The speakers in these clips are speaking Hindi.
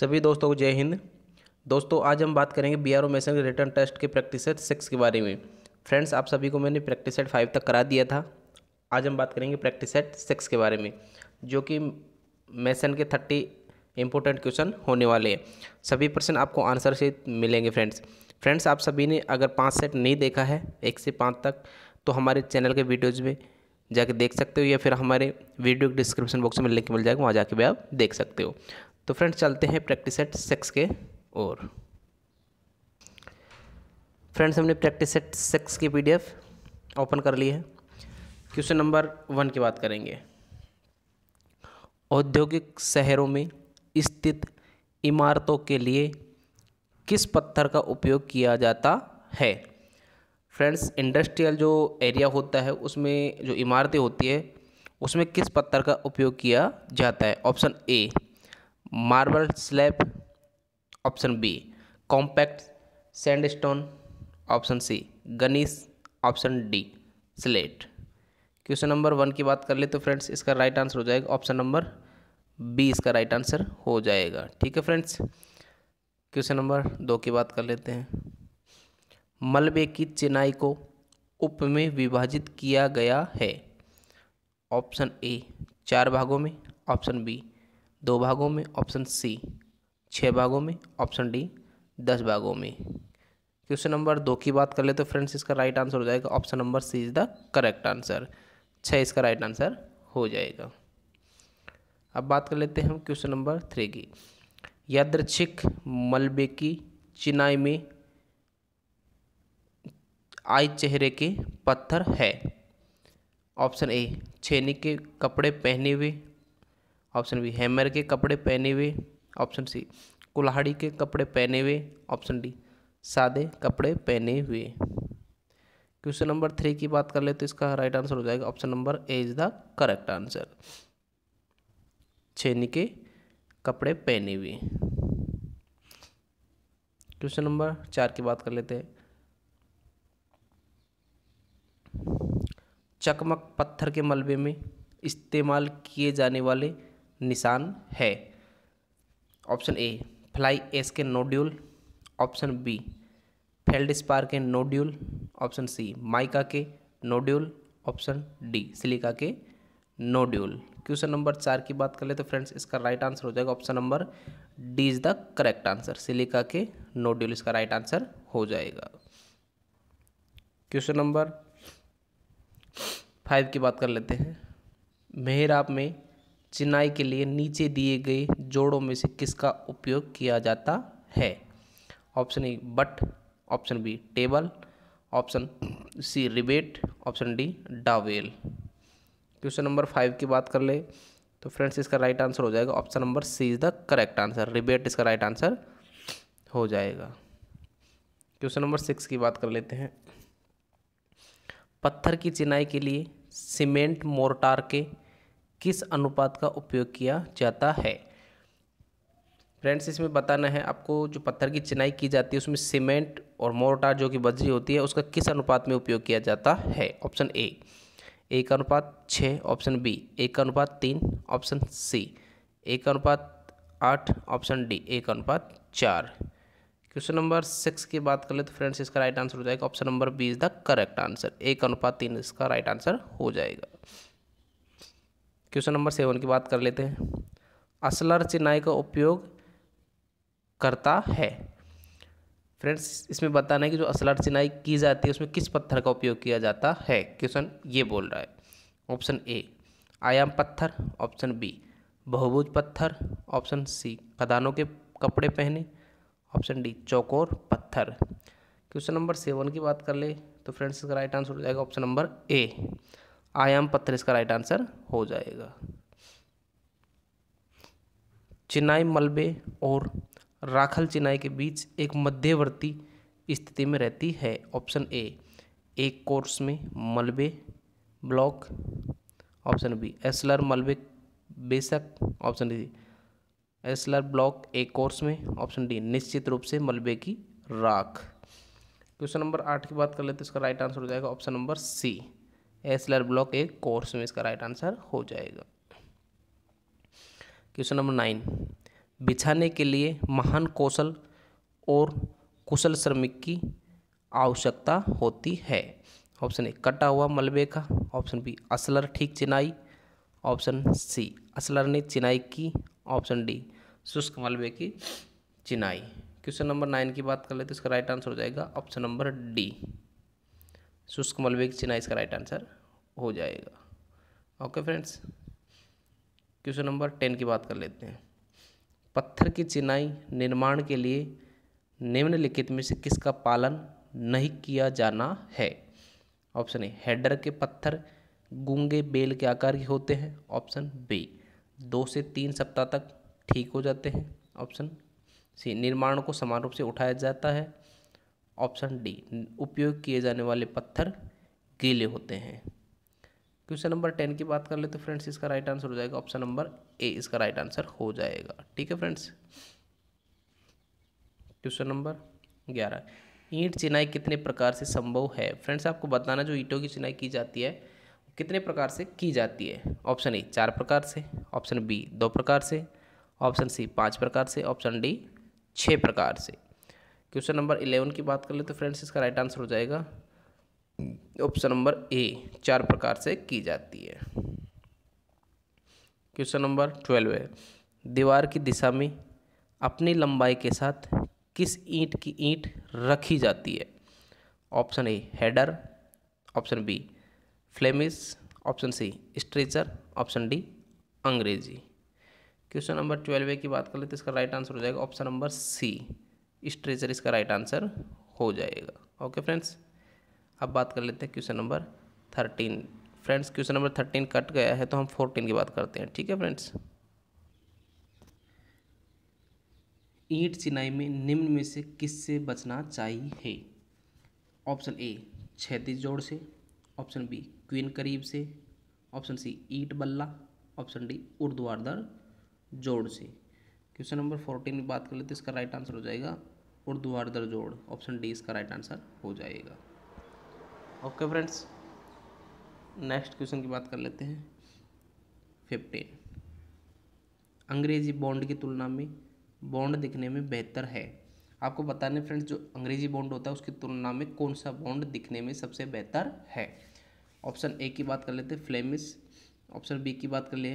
सभी दोस्तों को जय हिंद दोस्तों आज हम बात करेंगे B R O mason written test के प्रैक्टिस सेट सिक्स के बारे में फ्रेंड्स आप सभी को मैंने प्रैक्टिस सेट फाइव तक करा दिया था आज हम बात करेंगे प्रैक्टिस सेट सिक्स के बारे में जो कि मैसन के थर्टी इंपॉर्टेंट क्वेश्चन होने वाले हैं सभी प्रश्न आपको आंसर से मिलेंगे फ्रेंड्स फ्रेंड्स आप सभी ने अगर पाँच सेट नहीं देखा है एक से पाँच तक तो हमारे चैनल के वीडियोज़ में जाके देख सकते हो या फिर हमारे वीडियो के डिस्क्रिप्शन बॉक्स में लिंक मिल जाएगा वहाँ जाके भी आप देख सकते हो तो फ्रेंड्स चलते हैं प्रैक्टिस सेट सिक्स के और फ्रेंड्स हमने प्रैक्टिस सेट सिक्स की पीडीएफ ओपन कर ली है क्वेश्चन नंबर वन की बात करेंगे औद्योगिक शहरों में स्थित इमारतों के लिए किस पत्थर का उपयोग किया जाता है फ्रेंड्स इंडस्ट्रियल जो एरिया होता है उसमें जो इमारतें होती है उसमें किस पत्थर का उपयोग किया जाता है option A marble slab option B compact sandstone option C gneiss option D slate question number one की बात कर ले तो फ्रेंड्स इसका राइट आंसर हो जाएगा ऑप्शन नंबर बी इसका राइट आंसर हो जाएगा ठीक है फ्रेंड्स क्वेश्चन नंबर दो की बात कर लेते हैं मलबे की चिनाई को उप में विभाजित किया गया है ऑप्शन ए चार भागों में ऑप्शन बी दो भागों में ऑप्शन सी छः भागों में ऑप्शन डी दस भागों में क्वेश्चन नंबर दो की बात कर ले तो फ्रेंड्स इसका राइट आंसर हो जाएगा option number C is the correct answer छः इसका राइट आंसर हो जाएगा अब बात कर लेते हैं हम क्वेश्चन नंबर थ्री की यादृक्षिक मलबे की चिनाई में आई चेहरे के पत्थर है ऑप्शन ए छेनी के कपड़े पहने हुए ऑप्शन बी हैमर के कपड़े पहने हुए ऑप्शन सी कुल्हाड़ी के कपड़े पहने हुए ऑप्शन डी सादे कपड़े पहने हुए क्वेश्चन नंबर थ्री की बात कर ले तो इसका राइट आंसर हो जाएगा option number A is the correct answer छेनी के कपड़े पहने हुए क्वेश्चन नंबर चार की बात कर लेते हैं चकमक पत्थर के मलबे में इस्तेमाल किए जाने वाले निशान है ऑप्शन ए फ्लाई एस के nodule option B feldspar के नोड्यूल ऑप्शन सी माइका के नोड्यूल ऑप्शन डी सिलिका के नोड्यूल क्वेश्चन नंबर चार की बात कर ले तो फ्रेंड्स इसका राइट आंसर हो जाएगा option number D is the correct answer silica के नोड्यूल इसका राइट आंसर हो जाएगा क्वेश्चन नंबर फाइव की बात कर लेते हैं मेहराब में चिनाई के लिए नीचे दिए गए जोड़ों में से किसका उपयोग किया जाता है option A butt option B table option C rebate option D dowel question number five की बात कर ले तो फ्रेंड्स इसका राइट आंसर हो जाएगा option number C is the correct answer rebate इसका राइट आंसर हो जाएगा क्वेश्चन नंबर सिक्स की बात कर लेते हैं पत्थर की चिनाई के लिए सीमेंट मोर्टार के किस अनुपात का उपयोग किया जाता है फ्रेंड्स इसमें बताना है आपको जो पत्थर की चिनाई की जाती है उसमें सीमेंट और मोर्टार जो कि बजरी होती है उसका किस अनुपात में उपयोग किया जाता है ऑप्शन ए एक अनुपात छः ऑप्शन बी एक अनुपात तीन ऑप्शन सी एक अनुपात आठ ऑप्शन डी एक अनुपात चार क्वेश्चन नंबर सिक्स की बात कर ले तो फ्रेंड्स इसका राइट आंसर हो जाएगा option number B is the correct answer एक अनुपात तीन इसका राइट आंसर हो जाएगा क्वेश्चन नंबर सेवन की बात कर लेते हैं असलर चिनाई का उपयोग करता है फ्रेंड्स इसमें बताना है कि जो असलर चिनाई की जाती है उसमें किस पत्थर का उपयोग किया जाता है क्वेश्चन ये बोल रहा है ऑप्शन ए आयाम पत्थर ऑप्शन बी बहुभुज पत्थर ऑप्शन सी खदानों के कपड़े पहने ऑप्शन डी चौकोर पत्थर क्वेश्चन नंबर सेवन की बात कर ले तो फ्रेंड्स इसका राइट आंसर हो जाएगा ऑप्शन नंबर ए आयाम पत्थर इसका राइट आंसर हो जाएगा चिनाई मलबे और राखल चिनाई के बीच एक मध्यवर्ती स्थिति में रहती है ऑप्शन ए एक कोर्स में मलबे ब्लॉक ऑप्शन बी एसलर मलबे बेशक ऑप्शन डी एसलर ब्लॉक एक कोर्स में ऑप्शन डी निश्चित रूप से मलबे की राख क्वेश्चन नंबर आठ की बात कर लेते हैं इसका राइट आंसर हो जाएगा option number C ashlar block एक कोर्स में इसका राइट आंसर हो जाएगा क्वेश्चन नंबर नाइन बिछाने के लिए महान कौशल और कुशल श्रमिक की आवश्यकता होती है ऑप्शन ए कटा हुआ मलबे का ऑप्शन बी असलर ठीक चिनाई ऑप्शन सी असलर ने चिनाई की ऑप्शन डी शुष्क मलबे की चिनाई क्वेश्चन नंबर नाइन की बात कर ले तो इसका राइट आंसर हो जाएगा ऑप्शन नंबर डी शुष्क मलबे की चिनाई इसका राइट आंसर हो जाएगा okay friends question number ten की बात कर लेते हैं पत्थर की चिनाई निर्माण के लिए निम्नलिखित में से किसका पालन नहीं किया जाना है ऑप्शन ए हेडर के पत्थर गूंगे बेल के आकार के होते हैं ऑप्शन बी दो से तीन सप्ताह तक ठीक हो जाते हैं ऑप्शन सी निर्माण को समान रूप से उठाया जाता है ऑप्शन डी उपयोग किए जाने वाले पत्थर गीले होते हैं क्वेश्चन नंबर टेन की बात कर ले तो फ्रेंड्स इसका राइट आंसर हो जाएगा ऑप्शन नंबर ए इसका राइट आंसर हो जाएगा ठीक है फ्रेंड्स क्वेश्चन नंबर ग्यारह ईंट चिनाई कितने प्रकार से संभव है फ्रेंड्स आपको बताना जो ईंटों की चिनाई की जाती है कितने प्रकार से की जाती है ऑप्शन ए चार प्रकार से ऑप्शन बी दो प्रकार से ऑप्शन सी पाँच प्रकार से ऑप्शन डी छः प्रकार से क्वेश्चन नंबर इलेवन की बात कर ले तो फ्रेंड्स इसका राइट आंसर हो जाएगा ऑप्शन नंबर ए चार प्रकार से की जाती है क्वेश्चन नंबर ट्वेल्व है दीवार की दिशा में अपनी लंबाई के साथ किस ईंट की ईंट रखी जाती है option A header option B flemish option C stretcher option D अंग्रेजी क्वेश्चन नंबर ट्वेल्व की बात कर ले तो इसका राइट आंसर हो जाएगा ऑप्शन नंबर सी इस ट्रेजर इसका राइट आंसर हो जाएगा ओके फ्रेंड्स अब बात कर लेते हैं question number thirteen friends question number thirteen cut गया है तो हम फोर्टीन की बात करते हैं ठीक है फ्रेंड्स ईंट चिनाई में निम्न में से किससे बचना चाहिए ऑप्शन ए छतीस जोड़ से ऑप्शन बी क्वीन करीब से ऑप्शन सी ईट बल्ला ऑप्शन डी ऊर्ध्वाधर जोड़ से क्वेश्चन नंबर फोर्टीन की बात कर लेते हैं इसका राइट आंसर हो जाएगा और द्वारदर जोड़ ऑप्शन डी इसका राइट आंसर हो जाएगा ओके फ्रेंड्स नेक्स्ट क्वेश्चन की बात कर लेते हैं फिफ्टीन अंग्रेजी बॉन्ड की तुलना में बॉन्ड दिखने में बेहतर है आपको बताने फ्रेंड्स जो अंग्रेजी बॉन्ड होता है उसकी तुलना में कौन सा बॉन्ड दिखने में सबसे बेहतर है ऑप्शन ए की बात कर लेते हैं फ्लेमिस ऑप्शन बी की बात कर ले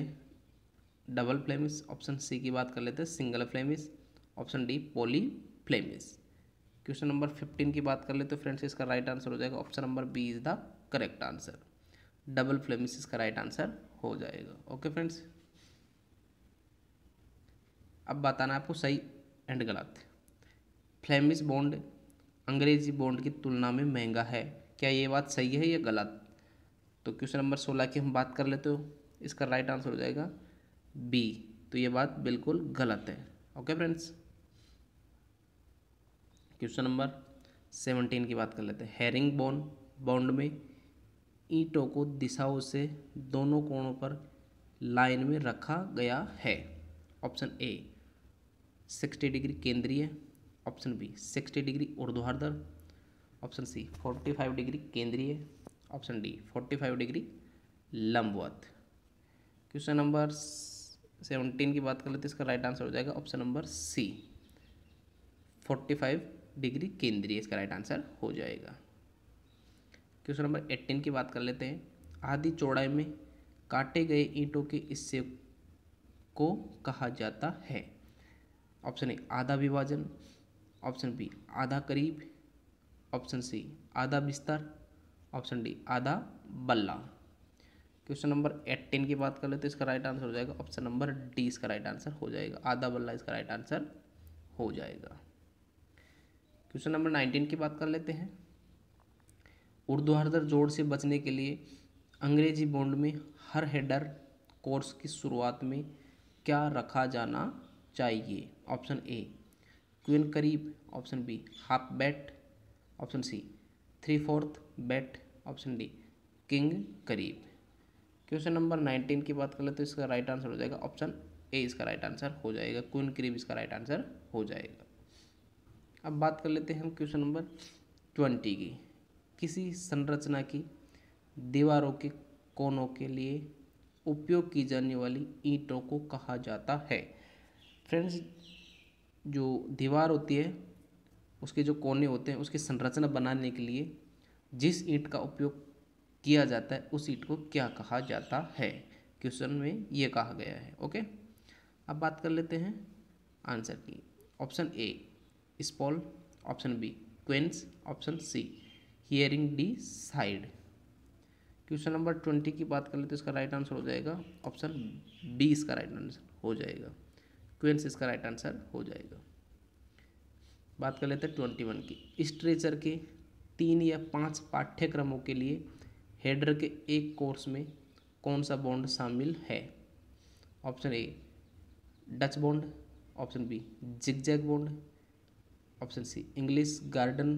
डबल फ्लेमिस ऑप्शन सी की बात कर लेते हैं single flemish option D poly flemish question number fifteen की बात कर ले तो फ्रेंड्स इसका राइट आंसर हो जाएगा option number B is the correct answer double flemish इसका राइट आंसर हो जाएगा ओके फ्रेंड्स अब बताना आपको सही एंड गलत फ्लेमिस बॉन्ड अंग्रेजी बॉन्ड की तुलना में महंगा है क्या ये बात सही है या गलत तो क्वेश्चन नंबर सोलह की हम बात कर लेते हो इसका राइट आंसर हो जाएगा बी तो ये बात बिल्कुल गलत है okay friends question number seventeen की बात कर लेते हैं हेरिंग बोन बाउंड में ईंटों को दिशाओं से दोनों कोणों पर लाइन में रखा गया है ऑप्शन ए सिक्सटी डिग्री केंद्रीय ऑप्शन बी सिक्सटी डिग्री ऊर्ध्वाधर option C forty five degree केंद्रीय option D forty five degree लंबवत क्वेश्चन नंबर सेवनटीन की बात कर लेते हैं इसका राइट आंसर हो जाएगा option number C forty five degree केंद्रीय इसका राइट आंसर हो जाएगा क्वेश्चन नंबर एट्टीन की बात कर लेते हैं आधी चौड़ाई में काटे गए ईंटों के हिस्से को कहा जाता है ऑप्शन ए आधा विभाजन ऑप्शन बी आधा करीब ऑप्शन सी आधा बिस्तर ऑप्शन डी आधा बल्ला क्वेश्चन नंबर एट्टीन की बात कर लेते हैं इसका राइट आंसर हो जाएगा ऑप्शन नंबर डी इसका राइट आंसर हो जाएगा आधा बल्ला इसका राइट आंसर हो जाएगा क्वेश्चन नंबर नाइनटीन की बात कर लेते हैं ऊर्ध्वाधर जोड़ से बचने के लिए अंग्रेजी बॉन्ड में हर हेडर कोर्स की शुरुआत में क्या रखा जाना चाहिए ऑप्शन ए क्वीन करीब option B half bat option C three fourth bat option D king करीब क्वेश्चन नंबर नाइनटीन की बात कर ले तो इसका राइट आंसर हो जाएगा ऑप्शन ए इसका राइट आंसर हो जाएगा क्वीन करीब इसका राइट आंसर हो जाएगा अब बात कर लेते हैं हम क्वेश्चन नंबर ट्वेंटी की किसी संरचना की दीवारों के कोनों के लिए उपयोग की जाने वाली ईंटों को कहा जाता है फ्रेंड्स जो दीवार होती है उसके जो कोने होते हैं उसकी संरचना बनाने के लिए जिस ईंट का उपयोग किया जाता है उस ईंट को क्या कहा जाता है क्वेश्चन में ये कहा गया है ओके अब बात कर लेते हैं आंसर की option A spall option B quoins option C hearting D side question number twenty की बात कर ले तो इसका राइट आंसर हो जाएगा ऑप्शन बी इसका राइट आंसर हो जाएगा क्वेंस इसका राइट आंसर हो जाएगा बात कर लेते हैं ट्वेंटी वन की स्ट्रेचर के तीन या पांच पाठ्यक्रमों के लिए हेडर के एक कोर्स में कौन सा बॉन्ड शामिल है option A Dutch bond option B zig bond option C English garden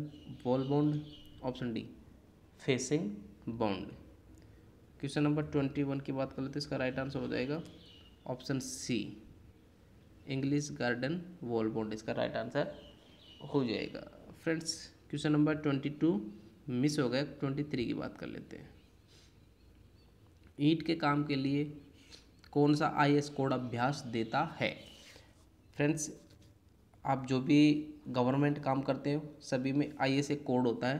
wall bond option D facing bond question number twenty one की बात कर लेते हैं इसका राइट आंसर हो जाएगा option C English garden wall bond इसका राइट आंसर हो जाएगा friends question number twenty two miss हो गया ट्वेंटी थ्री की बात कर लेते हैं ईट के काम के लिए कौन सा आई एस कोड अभ्यास देता है फ्रेंड्स आप जो भी गवर्नमेंट काम करते हो सभी में आई एस ए कोड होता है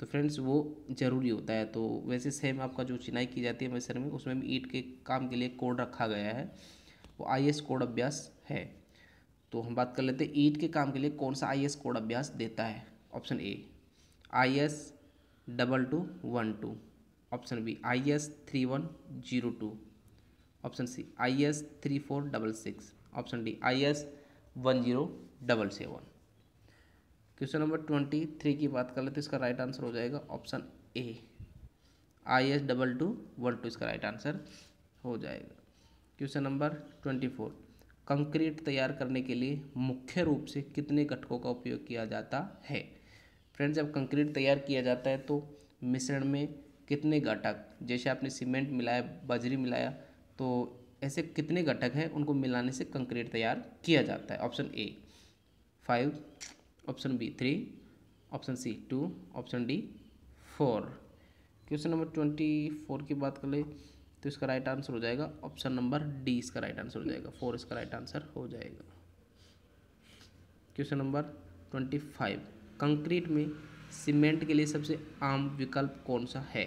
तो फ्रेंड्स वो ज़रूरी होता है तो वैसे सेम आपका जो चिनाई की जाती है मच्छर में उसमें भी ईट के काम के लिए कोड रखा गया है वो आई एस कोड अभ्यास है तो हम बात कर लेते हैं ईट के काम के लिए कौन सा आई एस कोड अभ्यास देता है option A I S double two one two option B I S three one zero two option C I S three four double six option D I S one zero double seven question number twenty three की बात कर लेते तो इसका राइट आंसर हो जाएगा option A I S double two one two इसका राइट आंसर हो जाएगा question number twenty four concrete तैयार करने के लिए मुख्य रूप से कितने घटकों का उपयोग किया जाता है फ्रेंड्स जब कंक्रीट तैयार किया जाता है तो मिश्रण में कितने घटक जैसे आपने सीमेंट मिलाया बजरी मिलाया तो ऐसे कितने घटक हैं उनको मिलाने से कंक्रीट तैयार किया जाता है option A five option B three option C two option D four question number twenty four की बात कर ले तो इसका राइट आंसर हो जाएगा ऑप्शन नंबर डी इसका राइट आंसर हो जाएगा फोर इसका राइट आंसर हो जाएगा question number twenty five concrete में सीमेंट के लिए सबसे आम विकल्प कौन सा है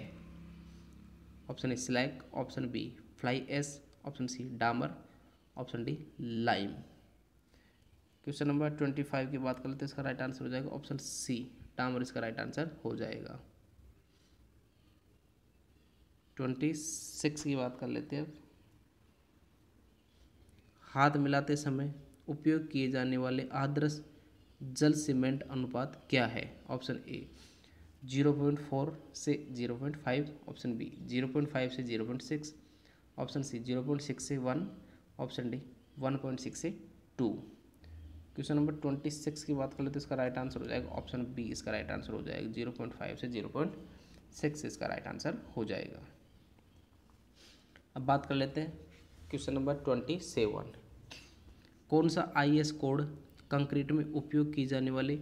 option A slag option B fly ash option C डामर option D lime question number twenty five की बात कर लेते हैं इसका राइट आंसर हो जाएगा ऑप्शन सी डामर इसका राइट आंसर हो जाएगा ट्वेंटी सिक्स की बात कर लेते हैं अब हाथ मिलाते समय उपयोग किए जाने वाले आदर्श जल सीमेंट अनुपात क्या है option A zero point four से zero point five option B zero point five से zero point six option C zero point six से one option D one point six से two question number twenty six की बात कर लेते तो इसका राइट आंसर हो जाएगा ऑप्शन बी इसका राइट आंसर हो जाएगा जीरो पॉइंट फाइव से जीरो पॉइंट सिक्स इसका राइट आंसर हो जाएगा अब बात कर लेते हैं क्वेश्चन नंबर ट्वेंटी सेवन कौन सा एस कोड कंक्रीट में उपयोग की जाने वाले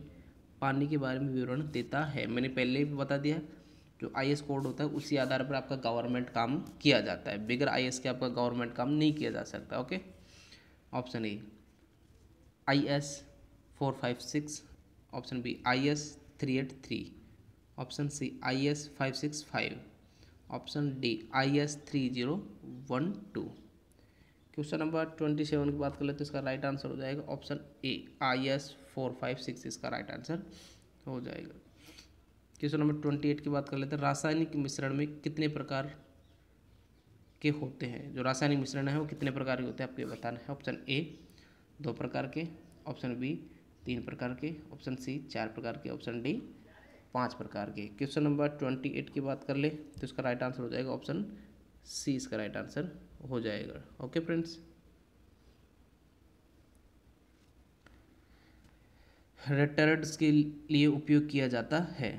पानी के बारे में विवरण देता है मैंने पहले भी बता दिया जो आई कोड होता है उसी आधार पर आपका गवर्नमेंट काम किया जाता है बिगर आई के आपका गवर्नमेंट काम नहीं किया जा सकता okay option A I S four five six option B I S three eight three option C I S five six five option D I S three zero one two question number twenty seven की बात कर ले तो इसका राइट आंसर हो जाएगा option A I S four five six इसका राइट आंसर हो जाएगा क्वेश्चन नंबर ट्वेंटी एट की बात कर लेते हैं रासायनिक मिश्रण में कितने प्रकार के होते हैं जो रासायनिक मिश्रण है वो कितने प्रकार के होते हैं आपको बताना है ऑप्शन ए दो प्रकार के ऑप्शन बी तीन प्रकार के ऑप्शन सी चार प्रकार के ऑप्शन डी पांच प्रकार के क्वेश्चन नंबर ट्वेंटी एट की बात कर ले तो इसका राइट आंसर हो जाएगा ऑप्शन सी इसका राइट आंसर हो जाएगा ओके फ्रेंड्स रेटर्ड्स के लिए उपयोग किया जाता है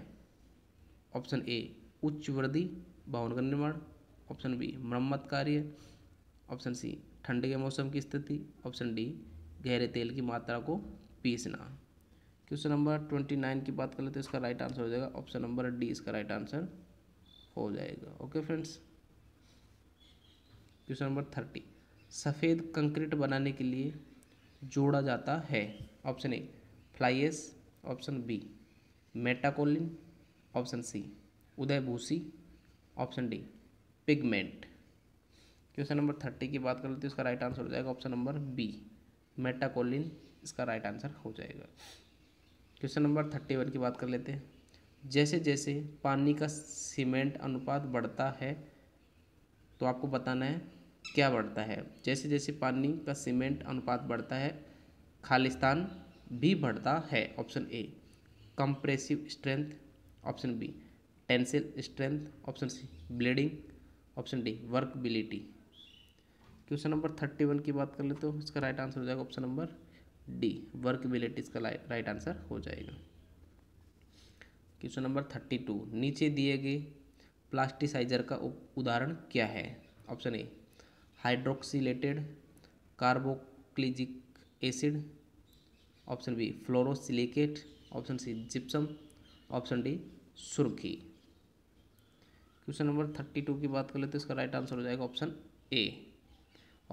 ऑप्शन ए उच्च वृद्धि भवन का निर्माण ऑप्शन बी मरम्मत कार्य ऑप्शन सी ठंड के मौसम की स्थिति ऑप्शन डी गहरे तेल की मात्रा को पीसना क्वेश्चन नंबर ट्वेंटी नाइन की बात कर लेते हैं इसका राइट आंसर हो जाएगा ऑप्शन नंबर डी इसका राइट आंसर हो जाएगा okay friends question number thirty सफ़ेद कंक्रीट बनाने के लिए जोड़ा जाता है option A fly ash option B metakaolin option C उदयभूषी option D pigment question number thirty की बात कर लेते हैं इसका राइट आंसर हो जाएगा ऑप्शन नंबर बी मेटाकोलिन इसका राइट आंसर हो जाएगा क्वेश्चन नंबर थर्टी वन की बात कर लेते हैं जैसे जैसे पानी का सीमेंट अनुपात बढ़ता है तो आपको बताना है क्या बढ़ता है जैसे जैसे पानी का सीमेंट अनुपात बढ़ता है खालिस्तान भी बढ़ता है option A compressive strength option B tensile strength option C bleeding option D workability question number thirty one की बात कर लेते हो इसका राइट आंसर हो जाएगा ऑप्शन नंबर डी वर्कबिलिटी इसका राइट आंसर हो जाएगा क्वेश्चन नंबर थर्टी टू नीचे दिए गए प्लास्टिसाइजर का उदाहरण क्या है option A hydroxylated carboxylic acid option B fluorosilicate option C gypsum option D surkhi question number thirty two की बात कर लेते तो इसका राइट आंसर हो जाएगा ऑप्शन ए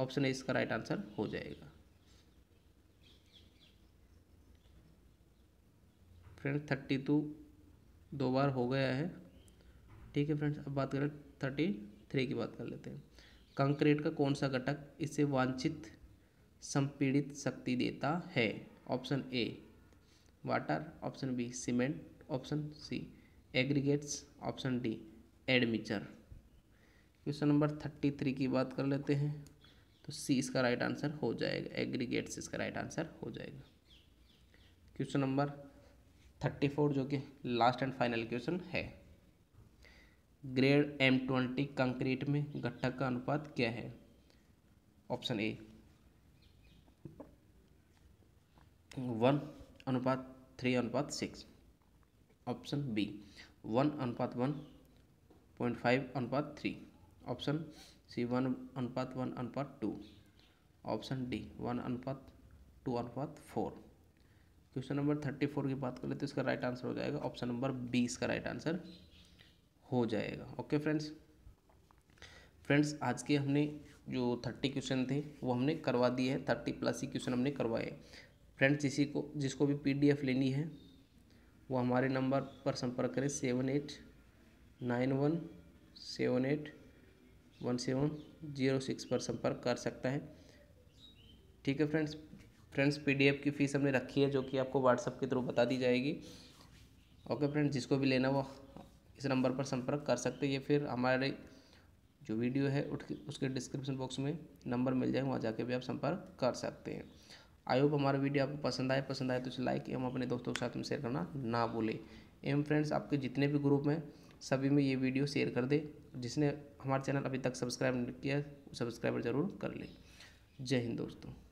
ऑप्शन ए इसका राइट आंसर हो जाएगा फ्रेंड थर्टी टू दो बार हो गया है ठीक है फ्रेंड्स अब बात करें थर्टी थ्री की बात कर लेते हैं कंक्रीट का कौन सा घटक इसे वांछित संपीड़ित शक्ति देता है option A water option B cement option C aggregates option D admixture question number thirty three की बात कर लेते हैं तो सी इसका राइट आंसर हो जाएगा एग्रीगेट्स इसका राइट आंसर हो जाएगा क्वेश्चन नंबर थर्टी फोर जो कि लास्ट एंड फाइनल क्वेश्चन है ग्रेड एम ट्वेंटी कंक्रीट में घटक का अनुपात क्या है ऑप्शन ए वन अनुपात थ्री अनुपात सिक्स ऑप्शन बी वन अनुपात वन पॉइंट फाइव अनुपात थ्री ऑप्शन सी वन अनुपात वन अनुपात टू ऑप्शन डी वन अनुपात टू अनुपात four question number thirty four की बात कर ले तो इसका राइट आंसर हो जाएगा ऑप्शन नंबर बी इसका राइट आंसर हो जाएगा ओके फ्रेंड्स फ्रेंड्स आज के हमने जो थर्टी क्वेश्चन थे वो हमने करवा दिए हैं थर्टी प्लस ही क्वेश्चन हमने करवाए फ्रेंड्स इसी को जिसको भी पीडीएफ लेनी है वो हमारे नंबर पर संपर्क करें seven eight nine one seven eight one seven zero six पर संपर्क कर सकता है ठीक है फ्रेंड्स फ्रेंड्स पीडीएफ की फ़ीस हमने रखी है जो कि आपको व्हाट्सअप के थ्रू बता दी जाएगी ओके फ्रेंड्स जिसको भी लेना वो इस नंबर पर संपर्क कर सकते हैं ये फिर हमारे जो वीडियो है उसके डिस्क्रिप्शन बॉक्स में नंबर मिल जाए वहाँ जाके भी आप संपर्क कर सकते हैं आई होप हमारा वीडियो आपको पसंद आए पसंद आए तो इसे लाइक एवं अपने दोस्तों के साथ में शेयर करना ना भूले एवं फ्रेंड्स आपके जितने भी ग्रुप हैं सभी में ये वीडियो शेयर कर दे जिसने हमारे चैनल अभी तक सब्सक्राइब नहीं किया सब्सक्राइबर जरूर कर ले जय हिंद दोस्तों